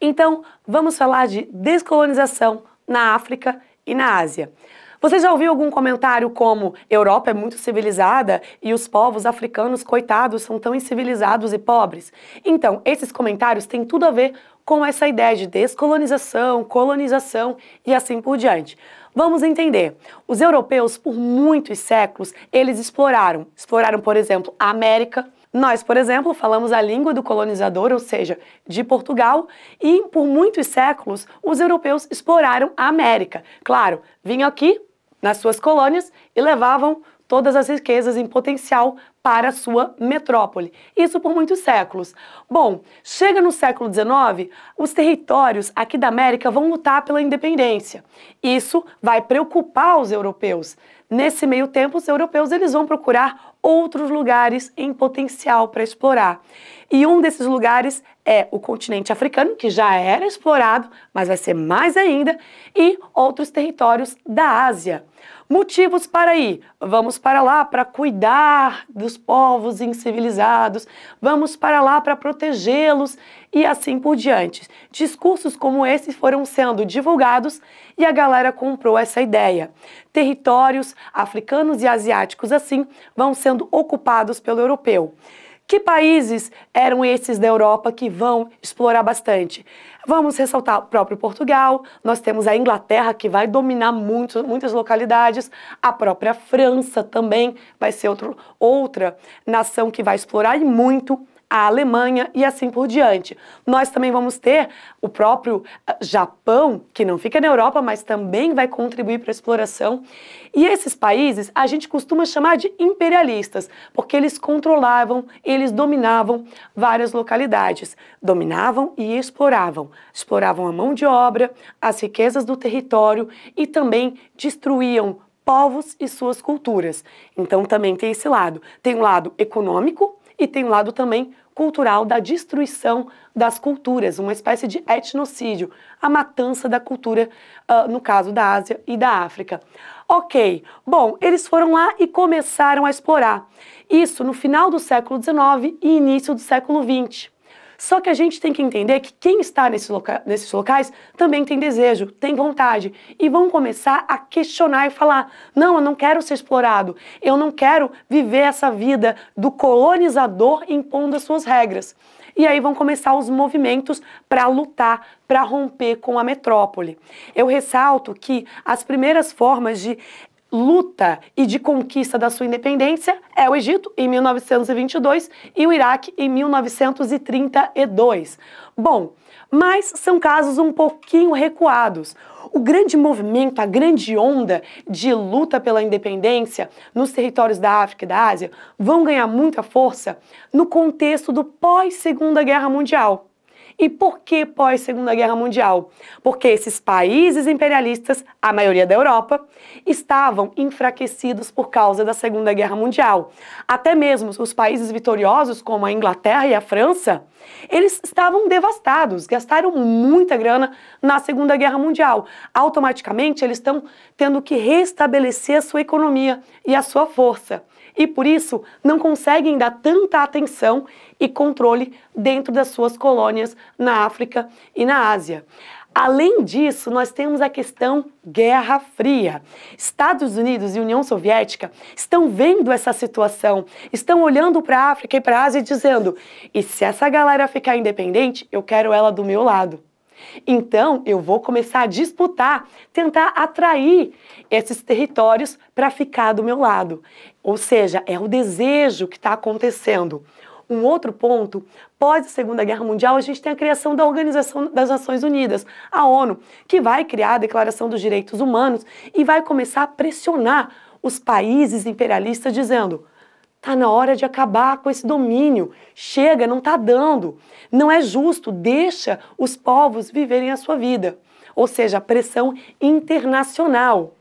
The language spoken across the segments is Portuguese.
Então, vamos falar de descolonização na África e na Ásia. Você já ouviu algum comentário como Europa é muito civilizada e os povos africanos, coitados, são tão incivilizados e pobres? Então, esses comentários têm tudo a ver com essa ideia de descolonização, colonização e assim por diante. Vamos entender. Os europeus, por muitos séculos, eles exploraram. Exploraram, por exemplo, a América, nós, por exemplo, falamos a língua do colonizador, ou seja, de Portugal, e por muitos séculos os europeus exploraram a América. Claro, vinham aqui nas suas colônias e levavam todas as riquezas em potencial para a sua metrópole. Isso por muitos séculos. Bom, chega no século XIX, os territórios aqui da América vão lutar pela independência. Isso vai preocupar os europeus. Nesse meio tempo, os europeus eles vão procurar outros lugares em potencial para explorar. E um desses lugares é o continente africano, que já era explorado, mas vai ser mais ainda, e outros territórios da Ásia. Motivos para ir. Vamos para lá para cuidar dos povos incivilizados, vamos para lá para protegê-los e assim por diante. Discursos como esses foram sendo divulgados e a galera comprou essa ideia. Territórios africanos e asiáticos assim vão sendo ocupados pelo europeu. Que países eram esses da Europa que vão explorar bastante? Vamos ressaltar o próprio Portugal, nós temos a Inglaterra que vai dominar muito, muitas localidades, a própria França também vai ser outro, outra nação que vai explorar e muito a Alemanha e assim por diante. Nós também vamos ter o próprio ah, Japão, que não fica na Europa, mas também vai contribuir para a exploração. E esses países a gente costuma chamar de imperialistas, porque eles controlavam, eles dominavam várias localidades, dominavam e exploravam. Exploravam a mão de obra, as riquezas do território e também destruíam povos e suas culturas. Então também tem esse lado. Tem um lado econômico, e tem um lado também cultural da destruição das culturas, uma espécie de etnocídio, a matança da cultura, uh, no caso da Ásia e da África. Ok, bom, eles foram lá e começaram a explorar. Isso no final do século XIX e início do século XX. Só que a gente tem que entender que quem está nesse loca nesses locais também tem desejo, tem vontade e vão começar a questionar e falar: não, eu não quero ser explorado, eu não quero viver essa vida do colonizador impondo as suas regras. E aí vão começar os movimentos para lutar, para romper com a metrópole. Eu ressalto que as primeiras formas de luta e de conquista da sua independência é o Egito em 1922 e o Iraque em 1932. Bom, mas são casos um pouquinho recuados. O grande movimento, a grande onda de luta pela independência nos territórios da África e da Ásia vão ganhar muita força no contexto do pós-Segunda Guerra Mundial. E por que pós Segunda Guerra Mundial? Porque esses países imperialistas, a maioria da Europa, estavam enfraquecidos por causa da Segunda Guerra Mundial. Até mesmo os países vitoriosos, como a Inglaterra e a França, eles estavam devastados, gastaram muita grana na Segunda Guerra Mundial. Automaticamente, eles estão tendo que restabelecer a sua economia e a sua força e por isso não conseguem dar tanta atenção e controle dentro das suas colônias na África e na Ásia. Além disso, nós temos a questão Guerra Fria. Estados Unidos e União Soviética estão vendo essa situação, estão olhando para a África e para a Ásia e dizendo: e se essa galera ficar independente, eu quero ela do meu lado. Então, eu vou começar a disputar, tentar atrair esses territórios para ficar do meu lado. Ou seja, é o desejo que está acontecendo. Um outro ponto, pós a Segunda Guerra Mundial, a gente tem a criação da Organização das Nações Unidas, a ONU, que vai criar a Declaração dos Direitos Humanos e vai começar a pressionar os países imperialistas dizendo: Está na hora de acabar com esse domínio. Chega, não está dando. Não é justo, deixa os povos viverem a sua vida. Ou seja, a pressão internacional.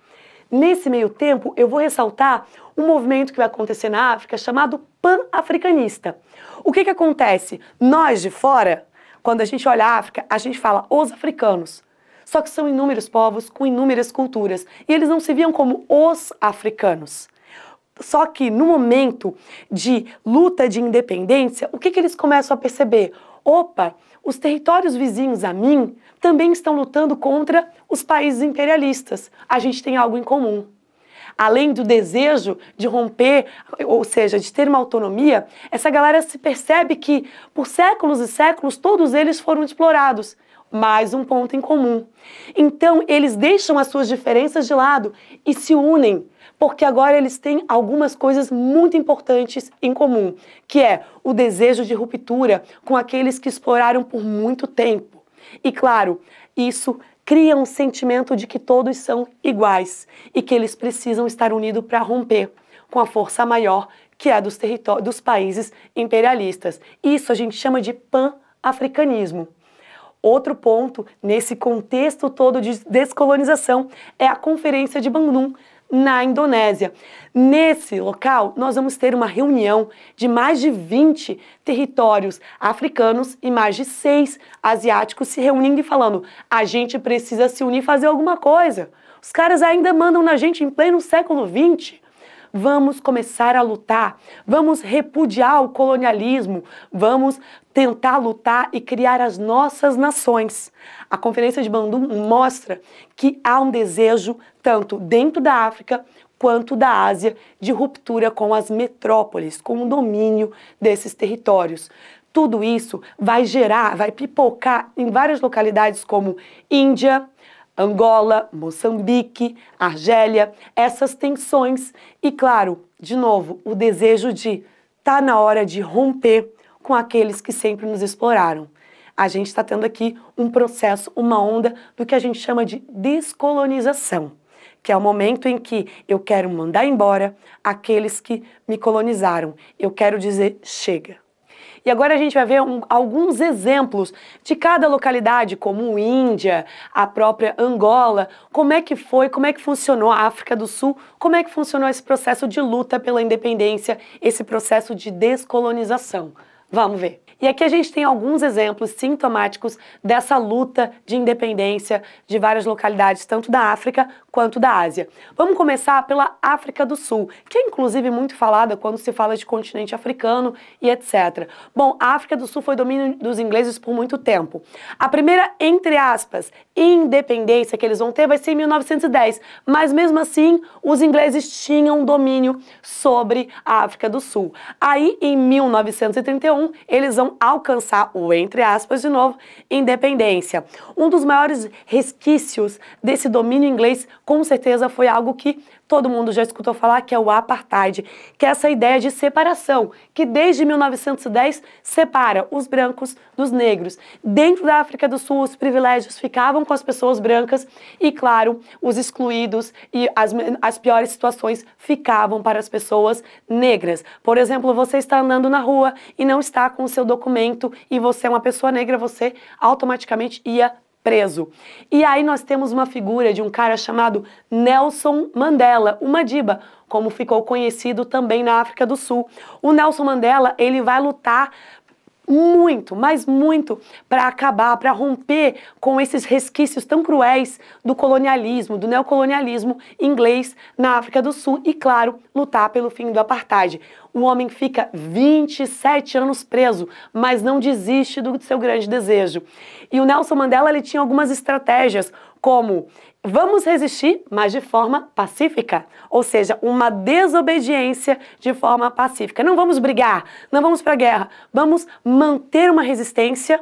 Nesse meio tempo, eu vou ressaltar um movimento que vai acontecer na África chamado pan-africanista. O que, que acontece? Nós de fora, quando a gente olha a África, a gente fala os africanos. Só que são inúmeros povos com inúmeras culturas e eles não se viam como os africanos. Só que no momento de luta de independência, o que, que eles começam a perceber? Opa, os territórios vizinhos a mim também estão lutando contra os países imperialistas. A gente tem algo em comum além do desejo de romper, ou seja, de ter uma autonomia, essa galera se percebe que por séculos e séculos todos eles foram explorados. Mais um ponto em comum. Então, eles deixam as suas diferenças de lado e se unem, porque agora eles têm algumas coisas muito importantes em comum, que é o desejo de ruptura com aqueles que exploraram por muito tempo. E claro, isso cria um sentimento de que todos são iguais e que eles precisam estar unidos para romper com a força maior que é dos, dos países imperialistas. Isso a gente chama de pan-africanismo. Outro ponto, nesse contexto todo de descolonização, é a Conferência de Bandung, na Indonésia. Nesse local, nós vamos ter uma reunião de mais de 20 territórios africanos e mais de 6 asiáticos se reunindo e falando: a gente precisa se unir e fazer alguma coisa. Os caras ainda mandam na gente em pleno século XX. Vamos começar a lutar, vamos repudiar o colonialismo, vamos tentar lutar e criar as nossas nações. A Conferência de Bandung mostra que há um desejo, tanto dentro da África quanto da Ásia, de ruptura com as metrópoles, com o domínio desses territórios. Tudo isso vai gerar, vai pipocar em várias localidades como Índia, Angola, Moçambique, Argélia, essas tensões e, claro, de novo, o desejo de tá na hora de romper com aqueles que sempre nos exploraram. A gente está tendo aqui um processo, uma onda do que a gente chama de descolonização, que é o momento em que eu quero mandar embora aqueles que me colonizaram. Eu quero dizer chega. E agora a gente vai ver um, alguns exemplos de cada localidade, como Índia, a própria Angola, como é que foi, como é que funcionou a África do Sul, como é que funcionou esse processo de luta pela independência, esse processo de descolonização. Vamos ver. E aqui a gente tem alguns exemplos sintomáticos dessa luta de independência de várias localidades, tanto da África quanto da Ásia. Vamos começar pela África do Sul, que é inclusive muito falada quando se fala de continente africano e etc. Bom, a África do Sul foi domínio dos ingleses por muito tempo. A primeira, entre aspas, independência que eles vão ter vai ser em 1910, mas mesmo assim os ingleses tinham domínio sobre a África do Sul. Aí, em 1931, eles vão alcançar o, entre aspas, de novo, independência. Um dos maiores resquícios desse domínio inglês, com certeza, foi algo que todo mundo já escutou falar, que é o apartheid, que é essa ideia de separação, que desde 1910 separa os brancos dos negros. Dentro da África do Sul, os privilégios ficavam com as pessoas brancas e, claro, os excluídos e as, as piores situações ficavam para as pessoas negras. Por exemplo, você está andando na rua e não está com o seu documento e você é uma pessoa negra, você automaticamente ia preso. E aí nós temos uma figura de um cara chamado Nelson Mandela, o Madiba, como ficou conhecido também na África do Sul. O Nelson Mandela, ele vai lutar muito, mas muito para acabar, para romper com esses resquícios tão cruéis do colonialismo, do neocolonialismo inglês na África do Sul e, claro, lutar pelo fim do apartheid. O homem fica 27 anos preso, mas não desiste do seu grande desejo. E o Nelson Mandela ele tinha algumas estratégias, como Vamos resistir, mas de forma pacífica, ou seja, uma desobediência de forma pacífica. Não vamos brigar, não vamos para a guerra, vamos manter uma resistência,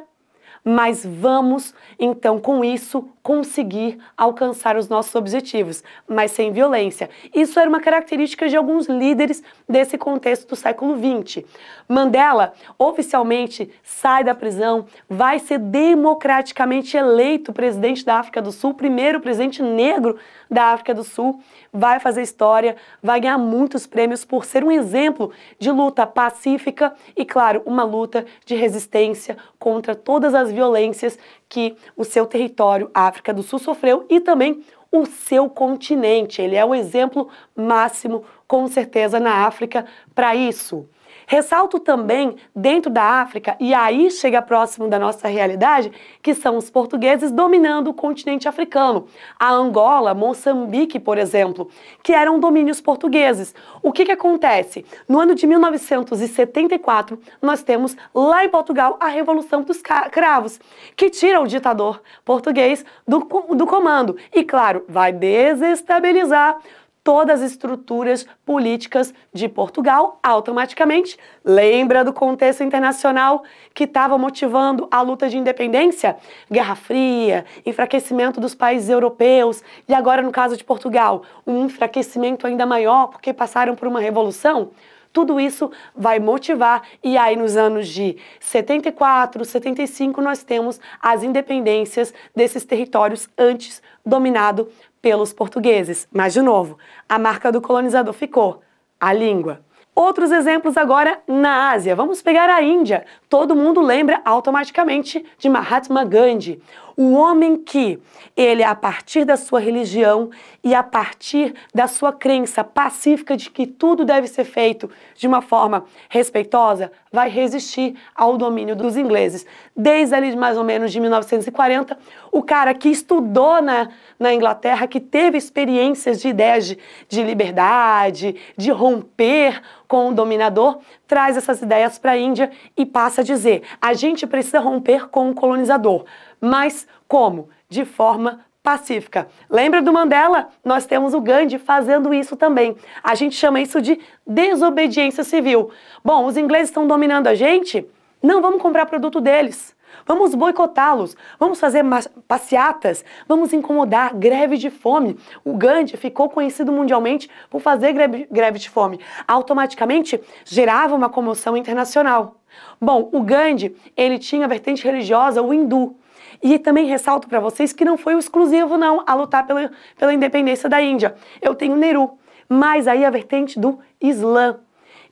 mas vamos então com isso conseguir alcançar os nossos objetivos, mas sem violência. Isso era uma característica de alguns líderes desse contexto do século XX. Mandela oficialmente sai da prisão, vai ser democraticamente eleito presidente da África do Sul, primeiro presidente negro da África do Sul, vai fazer história, vai ganhar muitos prêmios por ser um exemplo de luta pacífica e, claro, uma luta de resistência contra todas as violências que o seu território, África do Sul, sofreu e também o seu continente. Ele é o exemplo máximo, com certeza, na África para isso. Ressalto também, dentro da África, e aí chega próximo da nossa realidade, que são os portugueses dominando o continente africano. A Angola, Moçambique, por exemplo, que eram domínios portugueses. O que, que acontece? No ano de 1974, nós temos lá em Portugal a Revolução dos Cravos, que tira o ditador português do, do comando. E, claro, vai desestabilizar todas as estruturas políticas de Portugal, automaticamente. Lembra do contexto internacional que estava motivando a luta de independência? Guerra Fria, enfraquecimento dos países europeus e agora, no caso de Portugal, um enfraquecimento ainda maior porque passaram por uma revolução? tudo isso vai motivar. E aí, nos anos de 74, 75, nós temos as independências desses territórios antes dominado pelos portugueses. Mas, de novo, a marca do colonizador ficou a língua. Outros exemplos agora na Ásia. Vamos pegar a Índia. Todo mundo lembra automaticamente de Mahatma Gandhi. O homem que ele, a partir da sua religião e a partir da sua crença pacífica de que tudo deve ser feito de uma forma respeitosa, vai resistir ao domínio dos ingleses. Desde ali, mais ou menos, de 1940, o cara que estudou na, na Inglaterra, que teve experiências de ideias de, de liberdade, de romper com o dominador, traz essas ideias para a Índia e passa a dizer: a gente precisa romper com o colonizador mas como? De forma pacífica. Lembra do Mandela? Nós temos o Gandhi fazendo isso também. A gente chama isso de desobediência civil. Bom, os ingleses estão dominando a gente? Não vamos comprar produto deles. Vamos boicotá-los, vamos fazer passeatas, vamos incomodar, greve de fome. O Gandhi ficou conhecido mundialmente por fazer greve, greve de fome. Automaticamente gerava uma comoção internacional. Bom, o Gandhi, ele tinha a vertente religiosa, o hindu. E também ressalto para vocês que não foi o exclusivo, não, a lutar pela, pela independência da Índia. Eu tenho Nehru, mas aí a vertente do Islã.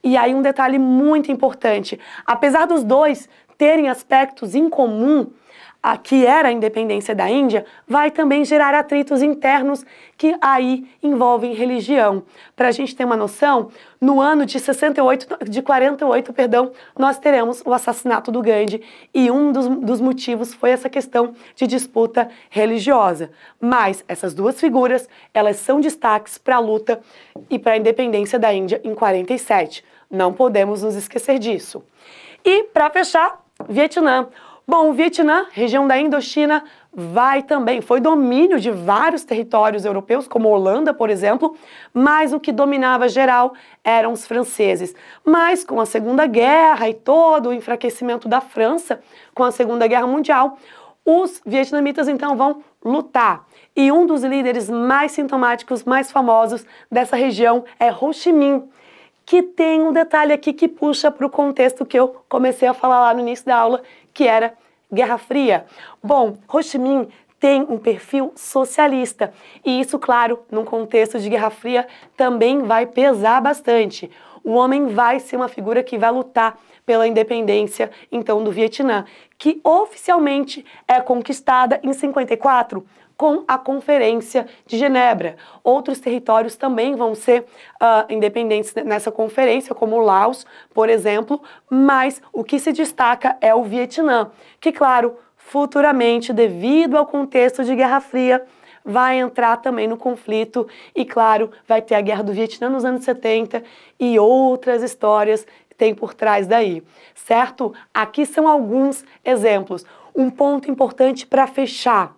E aí um detalhe muito importante, apesar dos dois terem aspectos em comum a que era a independência da Índia, vai também gerar atritos internos que aí envolvem religião. Para a gente ter uma noção, no ano de 68, de 48, perdão, nós teremos o assassinato do Gandhi e um dos, dos motivos foi essa questão de disputa religiosa. Mas essas duas figuras, elas são destaques para a luta e para a independência da Índia em 47. Não podemos nos esquecer disso. E para fechar, Vietnã. Bom, o Vietnã, região da Indochina, vai também. Foi domínio de vários territórios europeus, como Holanda, por exemplo, mas o que dominava geral eram os franceses. Mas com a Segunda Guerra e todo o enfraquecimento da França com a Segunda Guerra Mundial, os vietnamitas então vão lutar. E um dos líderes mais sintomáticos, mais famosos dessa região é Ho Chi Minh que tem um detalhe aqui que puxa para o contexto que eu comecei a falar lá no início da aula, que era Guerra Fria. Bom, Ho Chi Minh tem um perfil socialista e isso, claro, num contexto de Guerra Fria também vai pesar bastante. O homem vai ser uma figura que vai lutar pela independência, então, do Vietnã, que oficialmente é conquistada em 54 com a Conferência de Genebra. Outros territórios também vão ser uh, independentes nessa conferência, como o Laos, por exemplo, mas o que se destaca é o Vietnã, que, claro, futuramente, devido ao contexto de Guerra Fria, vai entrar também no conflito e, claro, vai ter a Guerra do Vietnã nos anos 70 e outras histórias tem por trás daí, certo? Aqui são alguns exemplos. Um ponto importante para fechar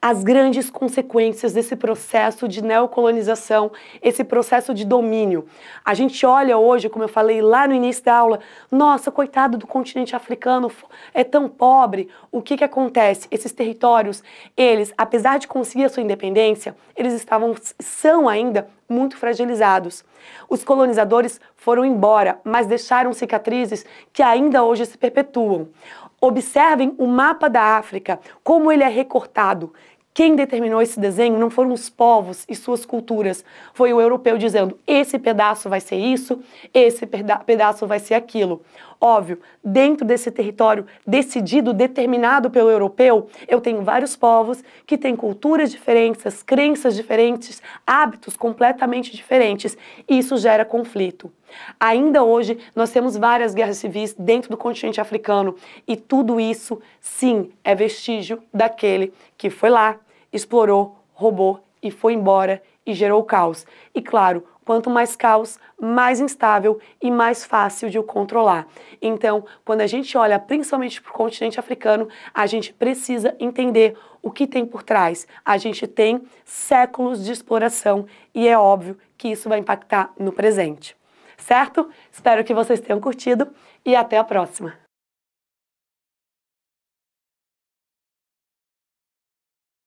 as grandes consequências desse processo de neocolonização, esse processo de domínio. A gente olha hoje, como eu falei lá no início da aula, nossa, coitado do continente africano, é tão pobre. O que, que acontece? Esses territórios, eles, apesar de conseguir a sua independência, eles estavam, são ainda muito fragilizados. Os colonizadores foram embora, mas deixaram cicatrizes que ainda hoje se perpetuam. Observem o mapa da África, como ele é recortado. Quem determinou esse desenho não foram os povos e suas culturas, foi o europeu dizendo: esse pedaço vai ser isso, esse peda pedaço vai ser aquilo. Óbvio, dentro desse território decidido, determinado pelo europeu, eu tenho vários povos que têm culturas diferentes, crenças diferentes, hábitos completamente diferentes, e isso gera conflito. Ainda hoje, nós temos várias guerras civis dentro do continente africano, e tudo isso, sim, é vestígio daquele que foi lá, explorou, roubou e foi embora e gerou caos. E claro, quanto mais caos, mais instável e mais fácil de o controlar. Então, quando a gente olha principalmente para o continente africano, a gente precisa entender o que tem por trás. A gente tem séculos de exploração e é óbvio que isso vai impactar no presente. Certo? Espero que vocês tenham curtido e até a próxima!